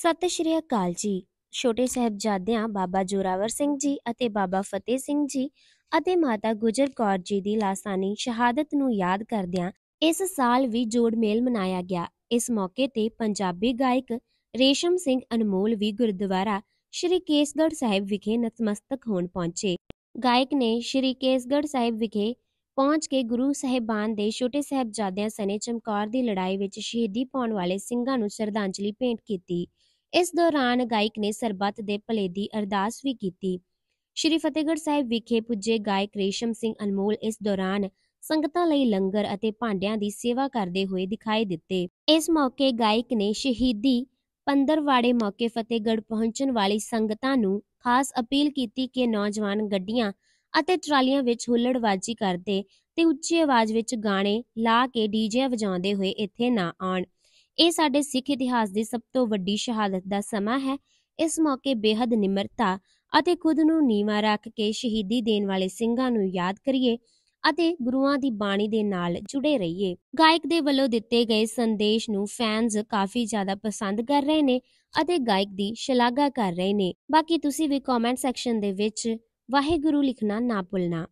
ਸਤਿ ਸ਼੍ਰੀ ਅਕਾਲ ਜੀ ਛੋਟੇ ਸਹਿਬਜ਼ਾਦਿਆਂ ਬਾਬਾ ਜੋਰਾਵਰ ਸਿੰਘ ਜੀ ਅਤੇ ਬਾਬਾ ਫਤਿਹ ਸਿੰਘ ਜੀ ਅਤੇ ਮਾਤਾ ਗੁਜਰ ਕੌਰ ਜੀ ਦੀ ਲਾਸਾਨੀ ਸ਼ਹਾਦਤ ਨੂੰ ਯਾਦ ਕਰਦਿਆਂ ਇਸ ਸਾਲ ਵੀ ਜੋੜ ਮੇਲ ਮਨਾਇਆ ਗਿਆ ਇਸ ਮੌਕੇ ਤੇ ਪੰਜਾਬੀ ਗਾਇਕ ਰੇਸ਼ਮ ਸਿੰਘ ਅਨਮੋਲ ਵੀ ਗੁਰਦੁਆਰਾ ਸ਼੍ਰੀ ਕੇਸਗੜ੍ਹ ਸਾਹਿਬ ਵਿਖੇ ਨਤਮਸਤਕ ਹੋਣ ਪਹੁੰਚੇ ਗਾਇਕ ਨੇ ਸ਼੍ਰੀ ਕੇਸਗੜ੍ਹ ਸਾਹਿਬ ਵਿਖੇ ਪਹੁੰਚ ਕੇ ਗੁਰੂ ਸਹਿਬਾਨ ਦੇ ਛੋਟੇ ਸਹਿਬਜ਼ਾਦਿਆਂ ਸਨੇ ਚਮਕੌਰ ਦੀ ਲੜਾਈ ਵਿੱਚ ਸ਼ਹੀਦੀ ਪਾਉਣ ਵਾਲੇ ਸਿੰਘਾਂ ਨੂੰ ਸ਼ਰਧਾਂਜਲੀ ਭੇਂਟ ਕੀਤੀ ਇਸ ਦੌਰਾਨ ਗਾਇਕ ਨੇ ਸਰਬੱਤ ਦੇ ਭਲੇ ਦੀ ਅਰਦਾਸ ਵੀ ਕੀਤੀ ਸ਼੍ਰੀ ਫਤਿਹਗੜ੍ਹ ਸਾਹਿਬ ਵਿਖੇ ਪੁੱਜੇ ਗਾਇਕ ਰੇਸ਼ਮ ਸਿੰਘ ਅਨਮੋਲ ਇਸ ਦੌਰਾਨ ਸੰਗਤਾਂ ਲਈ ਲੰਗਰ ਅਤੇ ਭਾਂਡਿਆਂ ਦੀ ਸੇਵਾ ਕਰਦੇ ਹੋਏ ਦਿਖਾਈ ਦਿੱਤੇ ਇਸ ਮੌਕੇ ਗਾਇਕ ਨੇ ਸ਼ਹੀਦੀ ਪੰਦਰਵਾੜੇ ਮੌਕੇ ਫਤਿਹਗੜ੍ਹ ਪਹੁੰਚਣ ਵਾਲੀ ਸੰਗਤਾਂ ਨੂੰ ਖਾਸ ਅਪੀਲ ਕੀਤੀ ਕਿ ਨੌਜਵਾਨ ਗੱਡੀਆਂ ਅਤੇ ਟਰਾਲੀਆਂ ਵਿੱਚ ਹੁੱਲੜਵਾਜੀ ਕਰਦੇ ਤੇ ਉੱਚੀ ਆਵਾਜ਼ ਵਿੱਚ ਗਾਣੇ ਲਾ ਕੇ ਡੀਜੇ ਵਜਾਉਂਦੇ ਹੋਏ ਇੱਥੇ ਨਾ ਆਉਣ ਇਹ ਸਾਡੇ ਸਿੱਖ ਇਤਿਹਾਸ ਦੀ ਸਭ ਤੋਂ ਵੱਡੀ ਸ਼ਹਾਦਤ ਦਾ ਸਮਾਂ ਹੈ ਇਸ ਮੌਕੇ ਬੇहद ਨਿਮਰਤਾ ਅਤੇ ਖੁਦ ਨੂੰ ਨੀਵਾ ਰੱਖ ਕੇ ਸ਼ਹੀਦੀ ਦੇਣ ਵਾਲੇ ਸਿੰਘਾਂ ਨੂੰ ਯਾਦ ਕਰੀਏ ਅਤੇ ਗੁਰੂਆਂ ਦੀ ਬਾਣੀ ਦੇ ਨਾਲ ਜੁੜੇ ਰਹੀਏ ਗਾਇਕ ਦੇ ਵੱਲੋਂ ਦਿੱਤੇ ਗਏ ਸੰਦੇਸ਼ ਨੂੰ ਫੈਨਸ ਕਾਫੀ ਜ਼ਿਆਦਾ ਪਸੰਦ ਕਰ ਰਹੇ ਨੇ ਅਤੇ ਗਾਇਕ ਦੀ ਸ਼ਲਾਘਾ ਕਰ ਰਹੇ ਨੇ ਬਾਕੀ ਤੁਸੀਂ ਵੀ ਕਮੈਂਟ ਸੈਕਸ਼ਨ ਦੇ ਵਿੱਚ ਵਾਹਿਗੁਰੂ ਲਿਖਣਾ ਨਾ ਭੁੱਲਣਾ